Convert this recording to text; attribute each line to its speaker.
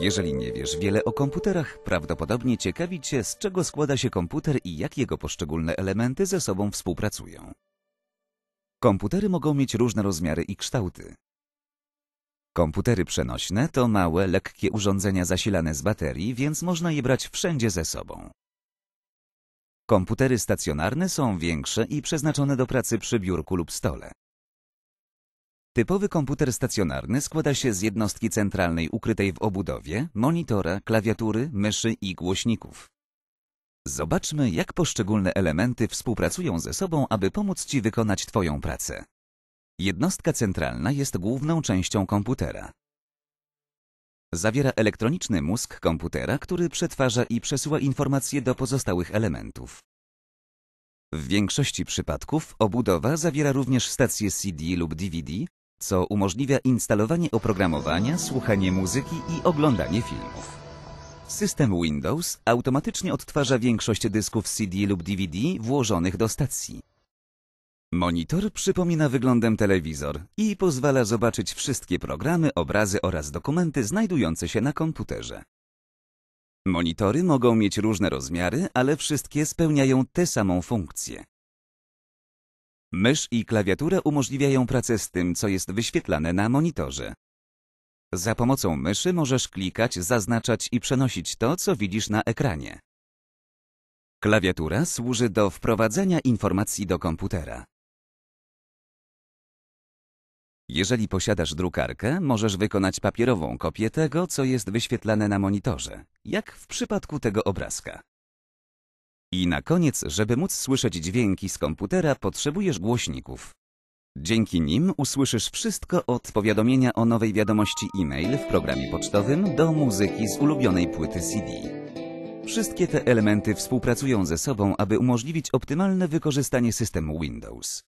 Speaker 1: Jeżeli nie wiesz wiele o komputerach, prawdopodobnie ciekawi Cię, z czego składa się komputer i jak jego poszczególne elementy ze sobą współpracują. Komputery mogą mieć różne rozmiary i kształty. Komputery przenośne to małe, lekkie urządzenia zasilane z baterii, więc można je brać wszędzie ze sobą. Komputery stacjonarne są większe i przeznaczone do pracy przy biurku lub stole. Typowy komputer stacjonarny składa się z jednostki centralnej ukrytej w obudowie, monitora, klawiatury, myszy i głośników. Zobaczmy, jak poszczególne elementy współpracują ze sobą, aby pomóc Ci wykonać Twoją pracę. Jednostka centralna jest główną częścią komputera. Zawiera elektroniczny mózg komputera, który przetwarza i przesyła informacje do pozostałych elementów. W większości przypadków obudowa zawiera również stacje CD lub DVD, co umożliwia instalowanie oprogramowania, słuchanie muzyki i oglądanie filmów. System Windows automatycznie odtwarza większość dysków CD lub DVD włożonych do stacji. Monitor przypomina wyglądem telewizor i pozwala zobaczyć wszystkie programy, obrazy oraz dokumenty znajdujące się na komputerze. Monitory mogą mieć różne rozmiary, ale wszystkie spełniają tę samą funkcję. Mysz i klawiatura umożliwiają pracę z tym, co jest wyświetlane na monitorze. Za pomocą myszy możesz klikać, zaznaczać i przenosić to, co widzisz na ekranie. Klawiatura służy do wprowadzenia informacji do komputera. Jeżeli posiadasz drukarkę, możesz wykonać papierową kopię tego, co jest wyświetlane na monitorze, jak w przypadku tego obrazka. I na koniec, żeby móc słyszeć dźwięki z komputera, potrzebujesz głośników. Dzięki nim usłyszysz wszystko od powiadomienia o nowej wiadomości e-mail w programie pocztowym do muzyki z ulubionej płyty CD. Wszystkie te elementy współpracują ze sobą, aby umożliwić optymalne wykorzystanie systemu Windows.